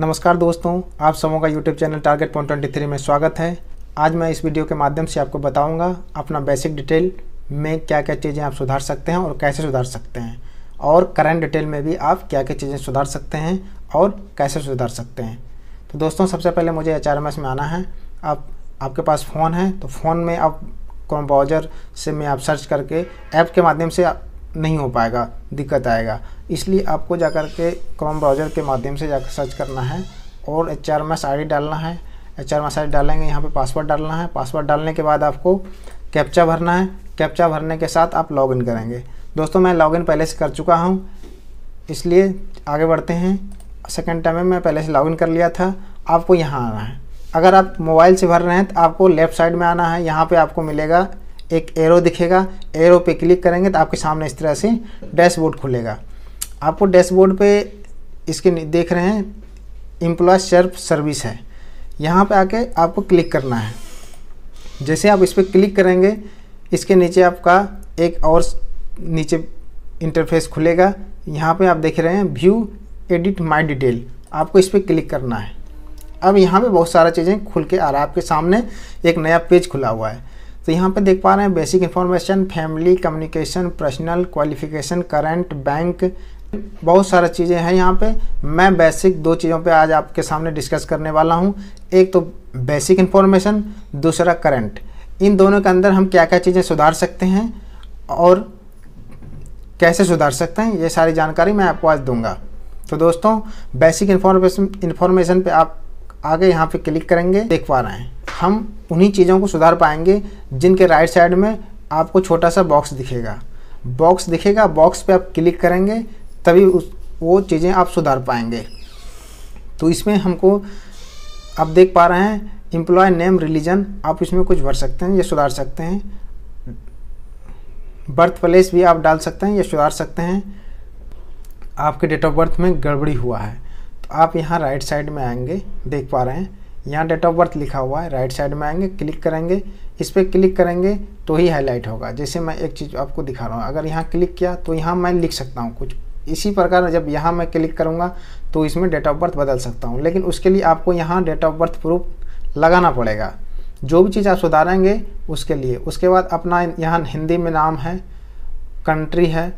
नमस्कार दोस्तों आप सबों का YouTube channel target point twenty three में स्वागत है आज मैं इस वीडियो के माध्यम से आपको बताऊंगा अपना बेसिक डिटेल में क्या क्या चीज़ें आप सुधार सकते हैं और कैसे सुधार सकते हैं और करंट डिटेल में भी आप क्या क्या चीज़ें सुधार सकते हैं और कैसे सुधार सकते हैं तो दोस्तों सबसे पहले मुझे एच में आना है आप आपके पास फ़ोन है तो फ़ोन में आप क्रोम ब्राउज़र से मैं आप सर्च करके ऐप के माध्यम से नहीं हो पाएगा दिक्कत आएगा इसलिए आपको जा कर के क्रोम ब्राउज़र के माध्यम से जाकर सर्च करना है और H R M S I D डालना है H R M S I D डालेंगे यहाँ पे पासवर्ड डालना है पासवर्ड डालने के बाद आपको कैप्चा भरना है कैप्चा भरने के साथ आप लॉगिन करेंगे दोस्तों मैं लॉगिन पहले से कर चुका हूँ इसलिए आगे बढ़ते हैं सेकेंड टाइम में मैं पहले से लॉगिन कर लिया था आपको यहाँ आना है अगर आप मोबाइल से भर रहे हैं तो आपको लेफ़्ट साइड में आना है यहाँ पे आपको मिलेगा एक एरो दिखेगा एरो पे क्लिक करेंगे तो आपके सामने इस तरह से डैशबोर्ड खुलेगा आपको डैशबोर्ड पे इसके देख रहे हैं इम्प्लॉय सर्फ सर्विस है यहाँ पे आके आपको क्लिक करना है जैसे आप इस पर क्लिक करेंगे इसके नीचे आपका एक और नीचे इंटरफेस खुलेगा यहाँ पे आप देख रहे हैं व्यू एडिट माई डिटेल आपको इस पर क्लिक करना है अब यहाँ पे बहुत सारा चीज़ें खुल के आ रहा है आपके सामने एक नया पेज खुला हुआ है तो यहाँ पे देख पा रहे हैं basic information family communication personal qualification current bank बहुत सारा चीज़ें हैं यहाँ पे मैं बेसिक दो चीज़ों पे आज आपके सामने डिस्कस करने वाला हूँ एक तो बेसिक इन्फॉर्मेशन दूसरा करंट इन दोनों के अंदर हम क्या क्या चीज़ें सुधार सकते हैं और कैसे सुधार सकते हैं ये सारी जानकारी मैं आपको आज दूंगा तो दोस्तों बेसिक इन्फॉर्मेशन इन्फॉर्मेशन पे आप आगे यहाँ पे क्लिक करेंगे देख पा रहे हैं हम उन्हीं चीज़ों को सुधार पाएंगे जिनके राइट साइड में आपको छोटा सा बॉक्स दिखेगा बॉक्स दिखेगा बॉक्स पे आप क्लिक करेंगे तभी उस वो चीज़ें आप सुधार पाएंगे तो इसमें हमको आप देख पा रहे हैं एम्प्लॉय नेम रिलीजन आप इसमें कुछ भर सकते हैं या सुधार सकते हैं बर्थ प्लेस भी आप डाल सकते हैं या सुधार सकते हैं आपके डेट ऑफ बर्थ में गड़बड़ी हुआ है तो आप यहाँ राइट साइड में आएंगे देख पा रहे हैं यहाँ डेट ऑफ बर्थ लिखा हुआ है राइट साइड में आएंगे क्लिक करेंगे इस पर क्लिक करेंगे तो ही हाईलाइट होगा जैसे मैं एक चीज़ आपको दिखा रहा हूँ अगर यहाँ क्लिक किया तो यहाँ मैं लिख सकता हूँ कुछ इसी प्रकार जब यहाँ मैं क्लिक करूँगा तो इसमें डेट ऑफ बर्थ बदल सकता हूँ लेकिन उसके लिए आपको यहाँ डेट ऑफ बर्थ प्रूफ लगाना पड़ेगा जो भी चीज़ आप सुधारेंगे उसके लिए उसके बाद अपना यहाँ हिंदी में नाम है कंट्री है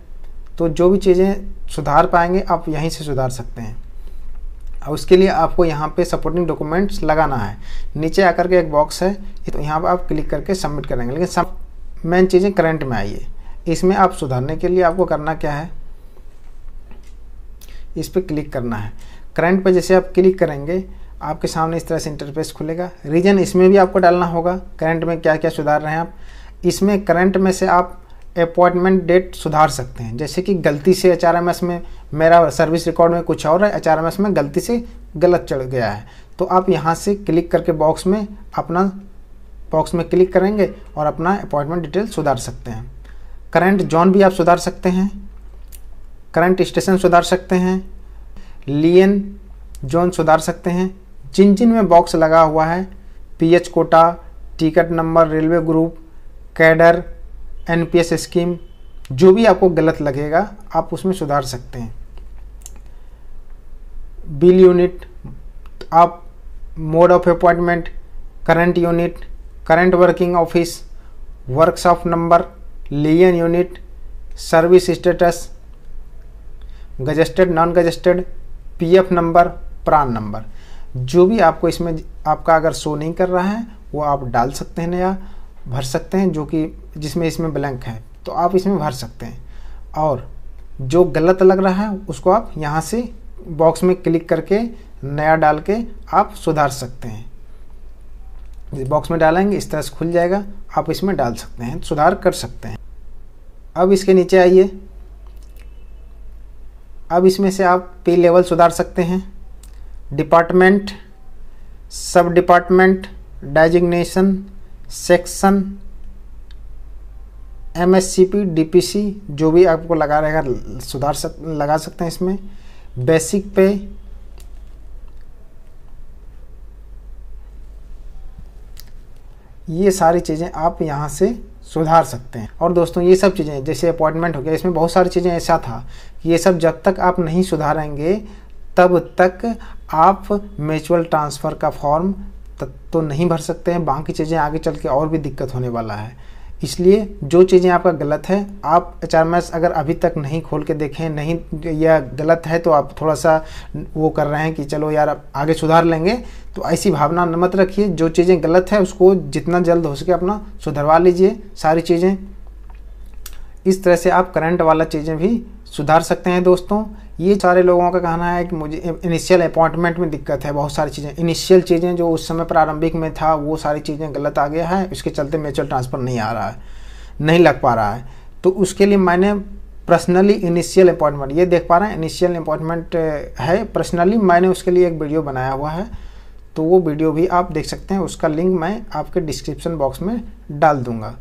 तो जो भी चीज़ें सुधार पाएंगे आप यहीं से सुधार सकते हैं और उसके लिए आपको यहाँ पे सपोर्टिंग डॉक्यूमेंट्स लगाना है नीचे आकर के एक बॉक्स है तो यहाँ पर आप क्लिक करके सबमिट करेंगे लेकिन सब मेन चीज़ें करंट में आइए इसमें आप सुधारने के लिए आपको करना क्या है इस पर क्लिक करना है करंट पर जैसे आप क्लिक करेंगे आपके सामने इस तरह से इंटरफेस खुलेगा रीजन इसमें भी आपको डालना होगा करंट में क्या क्या सुधार रहे हैं आप इसमें करंट में से आप अपॉइंटमेंट डेट सुधार सकते हैं जैसे कि गलती से एच में मेरा सर्विस रिकॉर्ड में कुछ और है एच में गलती से गलत चढ़ गया है तो आप यहाँ से क्लिक करके बॉक्स में अपना बॉक्स में क्लिक करेंगे और अपना अपॉइंटमेंट डिटेल सुधार सकते हैं करंट जॉन भी आप सुधार सकते हैं करंट स्टेशन सुधार सकते हैं लियन जोन सुधार सकते हैं जिन जिन में बॉक्स लगा हुआ है PH quota ticket number railway group cadre NPS scheme जो भी आपको गलत लगेगा आप उसमें सुधार सकते हैं बिल यूनिट आप mode of appointment current unit current working office workshop number lien unit service status gazetted non gazetted PF number PRAN number जो भी आपको इसमें आपका अगर शो नहीं कर रहा है वो आप डाल सकते हैं नया भर सकते हैं जो कि जिसमें इसमें ब्लैंक है तो आप इसमें भर सकते हैं और जो गलत लग रहा है उसको आप यहाँ से बॉक्स में क्लिक करके नया डाल के आप सुधार सकते हैं जिस बॉक्स में डालेंगे इस तरह से खुल जाएगा आप इसमें डाल सकते हैं सुधार कर सकते हैं अब इसके नीचे आइए अब इसमें से आप पे लेवल सुधार सकते हैं department sub department designation section M S C P D P C जो भी आपको लगा रहेगा सुधार सक लगा सकते हैं इसमें बेसिक पे ये सारी चीज़ें आप यहाँ से सुधार सकते हैं और दोस्तों ये सब चीज़ें जैसे अपॉइंटमेंट हो गया इसमें बहुत सारी चीज़ें ऐसा था ये सब जब तक आप नहीं सुधारेंगे तब तक आप म्यूचुअल ट्रांसफ़र का फॉर्म तो नहीं भर सकते हैं बाकी चीज़ें आगे चल के और भी दिक्कत होने वाला है इसलिए जो चीज़ें आपका गलत है आप एच अगर अभी तक नहीं खोल के देखें नहीं या गलत है तो आप थोड़ा सा वो कर रहे हैं कि चलो यार आगे सुधार लेंगे तो ऐसी भावना न मत रखिए जो चीज़ें गलत है उसको जितना जल्द हो सके अपना सुधरवा लीजिए सारी चीज़ें इस तरह से आप करंट वाला चीज़ें भी सुधार सकते हैं दोस्तों ये सारे लोगों का कहना है कि मुझे इनिशियल अपॉइंटमेंट में दिक्कत है बहुत सारी चीज़ें इनिशियल चीज़ें जो उस समय प्रारंभिक में था वो सारी चीज़ें गलत आ गया है इसके चलते म्यूचुअल ट्रांसफ़र नहीं आ रहा है नहीं लग पा रहा है तो उसके लिए मैंने पर्सनली इनिशियल अपॉइंटमेंट ये देख पा रहे हैं इनिशियल अपॉइंटमेंट है पर्सनली मैंने उसके लिए एक वीडियो बनाया हुआ है तो वो वीडियो भी आप देख सकते हैं उसका लिंक मैं आपके डिस्क्रिप्शन बॉक्स में डाल दूंगा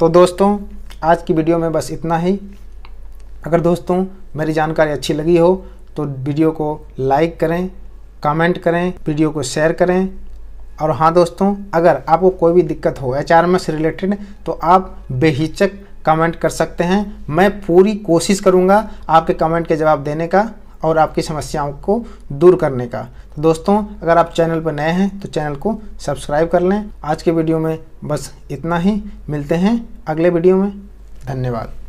तो दोस्तों आज की वीडियो में बस इतना ही अगर दोस्तों मेरी जानकारी अच्छी लगी हो तो वीडियो को लाइक करें कमेंट करें वीडियो को शेयर करें और हाँ दोस्तों अगर आपको कोई भी दिक्कत हो एच आर से रिलेटेड तो आप बेहिचक कमेंट कर सकते हैं मैं पूरी कोशिश करूँगा आपके कमेंट के जवाब देने का और आपकी समस्याओं को दूर करने का तो दोस्तों अगर आप चैनल पर नए हैं तो चैनल को सब्सक्राइब कर लें आज के वीडियो में बस इतना ही मिलते हैं अगले वीडियो में धन्यवाद